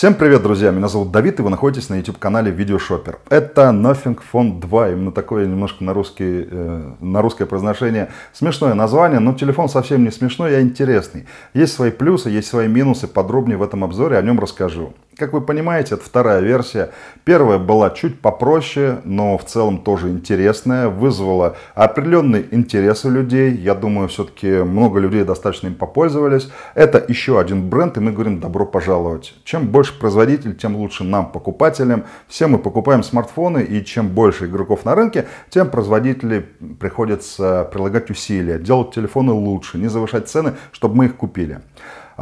Всем привет, друзья! Меня зовут Давид, и вы находитесь на YouTube-канале Видеошопер. Это Nothing Phone 2, именно такое немножко на, русский, э, на русское произношение смешное название, но телефон совсем не смешной, а интересный. Есть свои плюсы, есть свои минусы, подробнее в этом обзоре о нем расскажу. Как вы понимаете, это вторая версия. Первая была чуть попроще, но в целом тоже интересная, вызвала определенный интерес у людей. Я думаю, все-таки много людей достаточно им попользовались. Это еще один бренд, и мы говорим добро пожаловать. Чем больше производитель, тем лучше нам, покупателям. Все мы покупаем смартфоны, и чем больше игроков на рынке, тем производители приходится прилагать усилия, делать телефоны лучше, не завышать цены, чтобы мы их купили.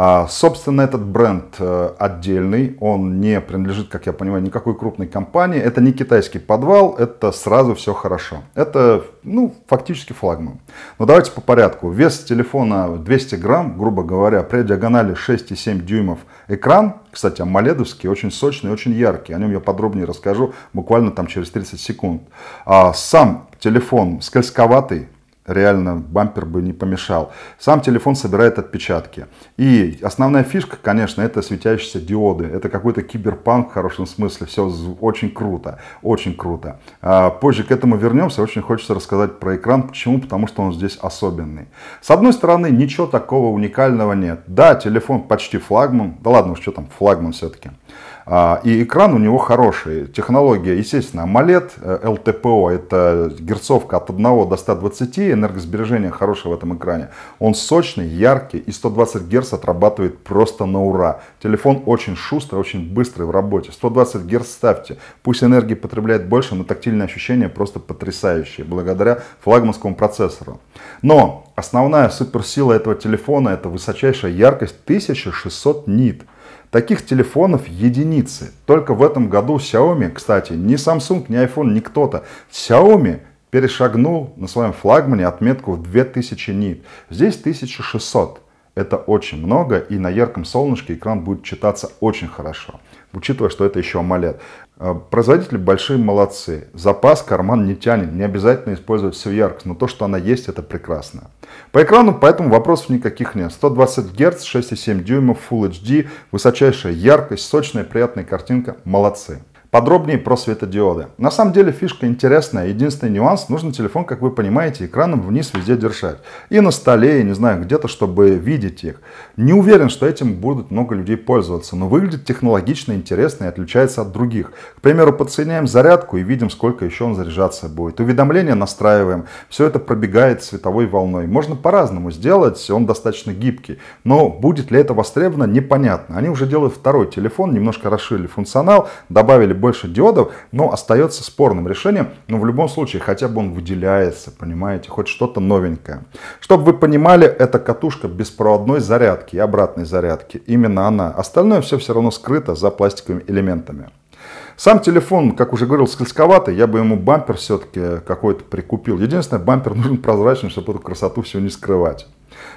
А, собственно, этот бренд э, отдельный, он не принадлежит, как я понимаю, никакой крупной компании. Это не китайский подвал, это сразу все хорошо. Это, ну, фактически флагман. Но давайте по порядку. Вес телефона 200 грамм, грубо говоря, при диагонали 6,7 дюймов экран. Кстати, амоледовский, очень сочный, очень яркий. О нем я подробнее расскажу буквально там через 30 секунд. А, сам телефон скользковатый, реально бампер бы не помешал. Сам телефон собирает отпечатки. И основная фишка, конечно, это светящиеся диоды. Это какой-то киберпанк в хорошем смысле. Все очень круто, очень круто. А, позже к этому вернемся. Очень хочется рассказать про экран. Почему? Потому что он здесь особенный. С одной стороны, ничего такого уникального нет. Да, телефон почти флагман. Да ладно, что там, флагман все-таки. А, и экран у него хороший. Технология, естественно, AMOLED, LTPO, э, это герцовка от 1 до 120, энергосбережение хорошее в этом экране. Он сочный, яркий и 120 Гц отрабатывает просто на ура. Телефон очень шустрый, очень быстрый в работе. 120 Гц ставьте. Пусть энергии потребляет больше, но тактильные ощущения просто потрясающие, благодаря флагманскому процессору. Но основная суперсила этого телефона это высочайшая яркость 1600 нит. Таких телефонов единицы. Только в этом году Xiaomi, кстати, ни Samsung, ни iPhone, ни кто-то. Xiaomi перешагнул на своем флагмане отметку в 2000 нит. Здесь 1600. Это очень много, и на ярком солнышке экран будет читаться очень хорошо, учитывая, что это еще AMOLED. А, производители большие молодцы. Запас карман не тянет, не обязательно использовать всю яркость, но то, что она есть, это прекрасно. По экрану поэтому вопросов никаких нет. 120 Гц, 6,7 дюймов, Full HD, высочайшая яркость, сочная, приятная картинка. Молодцы. Подробнее про светодиоды. На самом деле фишка интересная. Единственный нюанс, нужно телефон, как вы понимаете, экраном вниз везде держать. И на столе, и не знаю, где-то, чтобы видеть их. Не уверен, что этим будут много людей пользоваться, но выглядит технологично, интересно и отличается от других. К примеру, подсоединяем зарядку и видим, сколько еще он заряжаться будет. Уведомления настраиваем. Все это пробегает световой волной. Можно по-разному сделать, он достаточно гибкий. Но будет ли это востребовано, непонятно. Они уже делают второй телефон, немножко расширили функционал, добавили больше диодов, но остается спорным решением. Но в любом случае, хотя бы он выделяется, понимаете, хоть что-то новенькое. Чтобы вы понимали, это катушка беспроводной зарядки и обратной зарядки. Именно она. Остальное все все равно скрыто за пластиковыми элементами. Сам телефон, как уже говорил, скользковатый. Я бы ему бампер все-таки какой-то прикупил. Единственное, бампер нужен прозрачный, чтобы эту красоту все не скрывать.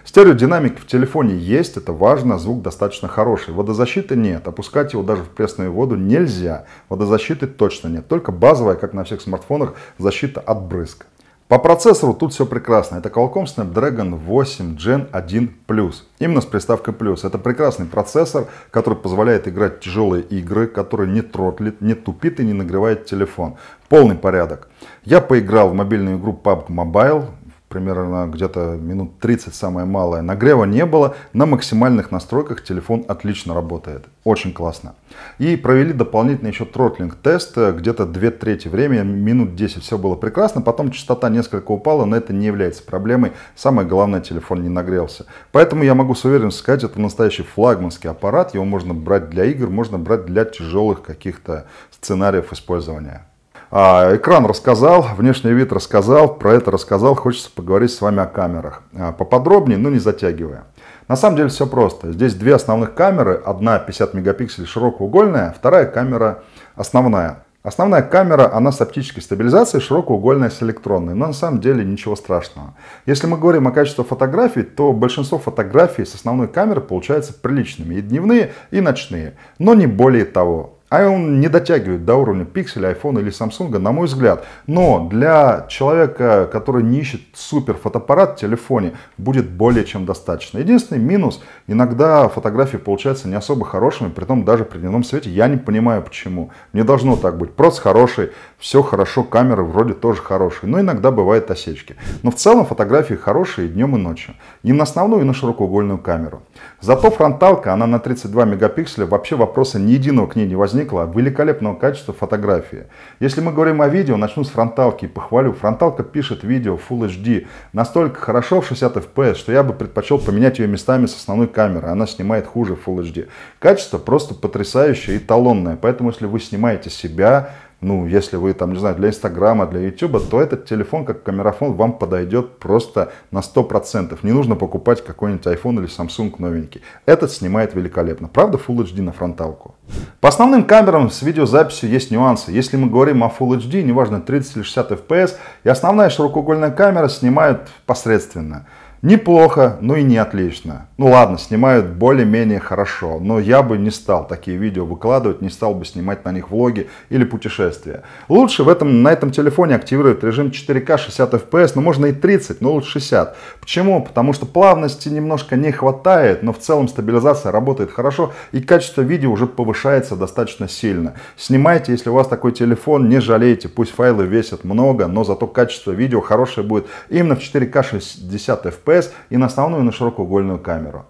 Стереодинамики в телефоне есть, это важно, звук достаточно хороший. Водозащиты нет, опускать его даже в пресную воду нельзя. Водозащиты точно нет, только базовая, как на всех смартфонах, защита от брызг. По процессору тут все прекрасно. Это Qualcomm Snapdragon 8 Gen 1 Plus. Именно с приставкой Plus. Это прекрасный процессор, который позволяет играть тяжелые игры, который не тротлит, не тупит и не нагревает телефон. Полный порядок. Я поиграл в мобильную игру PUBG Mobile примерно где-то минут 30 самое малое. Нагрева не было. На максимальных настройках телефон отлично работает. Очень классно. И провели дополнительно еще тротлинг тест. Где-то 2 трети времени, минут 10 все было прекрасно. Потом частота несколько упала, но это не является проблемой. Самое главное, телефон не нагрелся. Поэтому я могу с уверенностью сказать, это настоящий флагманский аппарат. Его можно брать для игр, можно брать для тяжелых каких-то сценариев использования. А, экран рассказал, внешний вид рассказал, про это рассказал. Хочется поговорить с вами о камерах. А, поподробнее, но не затягивая. На самом деле все просто. Здесь две основных камеры. Одна 50 мегапикселей широкоугольная, вторая камера основная. Основная камера, она с оптической стабилизацией, широкоугольная с электронной, но на самом деле ничего страшного. Если мы говорим о качестве фотографий, то большинство фотографий с основной камеры получаются приличными, и дневные, и ночные, но не более того. А он не дотягивает до уровня пикселя, iPhone или Samsung, на мой взгляд. Но для человека, который не ищет супер фотоаппарат в телефоне, будет более чем достаточно. Единственный минус, иногда фотографии получаются не особо хорошими, при том даже при дневном свете. Я не понимаю почему. Не должно так быть. Просто хороший, все хорошо, камеры вроде тоже хорошие. Но иногда бывают осечки. Но в целом фотографии хорошие днем и ночью. И на основную, и на широкоугольную камеру. Зато фронталка, она на 32 мегапикселя, вообще вопроса ни единого к ней не возникнет возникла великолепного качества фотография. Если мы говорим о видео, начну с фронталки и похвалю. Фронталка пишет видео Full HD настолько хорошо в 60 FPS, что я бы предпочел поменять ее местами с основной камеры. Она снимает хуже Full HD. Качество просто потрясающее и талонное. Поэтому если вы снимаете себя, ну, если вы там, не знаю, для Инстаграма, для Ютуба, то этот телефон как камерафон вам подойдет просто на 100%. Не нужно покупать какой-нибудь iPhone или Samsung новенький. Этот снимает великолепно. Правда, Full HD на фронталку. По основным камерам с видеозаписью есть нюансы. Если мы говорим о Full HD, неважно 30 или 60 FPS, и основная широкоугольная камера снимает посредственно. Неплохо, но ну и не отлично. Ну ладно, снимают более-менее хорошо, но я бы не стал такие видео выкладывать, не стал бы снимать на них влоги или путешествия. Лучше в этом, на этом телефоне активировать режим 4К 60 FPS, но ну, можно и 30, но лучше 60. Почему? Потому что плавности немножко не хватает, но в целом стабилизация работает хорошо и качество видео уже повышается достаточно сильно. Снимайте, если у вас такой телефон, не жалейте, пусть файлы весят много, но зато качество видео хорошее будет именно в 4К 60 FPS FPS и на основную и на широкоугольную камеру.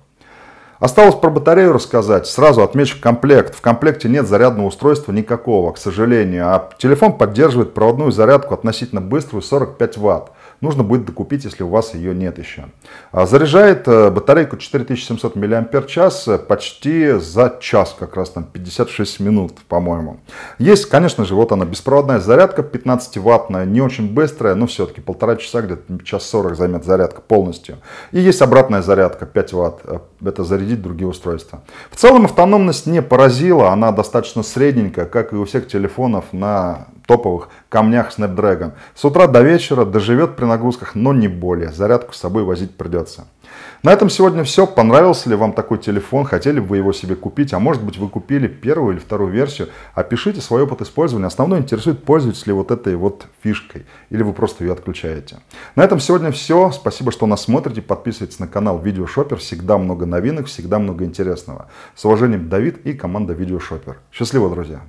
Осталось про батарею рассказать. Сразу отмечу комплект. В комплекте нет зарядного устройства никакого, к сожалению. А телефон поддерживает проводную зарядку относительно быструю 45 Вт нужно будет докупить, если у вас ее нет еще. А, заряжает э, батарейку 4700 мАч э, почти за час, как раз там 56 минут, по-моему. Есть, конечно же, вот она беспроводная зарядка 15-ваттная, не очень быстрая, но все-таки полтора часа, где-то час 40 займет зарядка полностью. И есть обратная зарядка 5 ватт, э, это зарядить другие устройства. В целом автономность не поразила, она достаточно средненькая, как и у всех телефонов на топовых камнях Snapdragon. С утра до вечера доживет при нагрузках, но не более. Зарядку с собой возить придется. На этом сегодня все. Понравился ли вам такой телефон? Хотели бы вы его себе купить? А может быть вы купили первую или вторую версию? Опишите свой опыт использования. Основное интересует, пользуетесь ли вот этой вот фишкой. Или вы просто ее отключаете. На этом сегодня все. Спасибо, что нас смотрите. Подписывайтесь на канал Видеошопер. Всегда много новинок, всегда много интересного. С уважением, Давид и команда Видеошопер. Счастливо, друзья!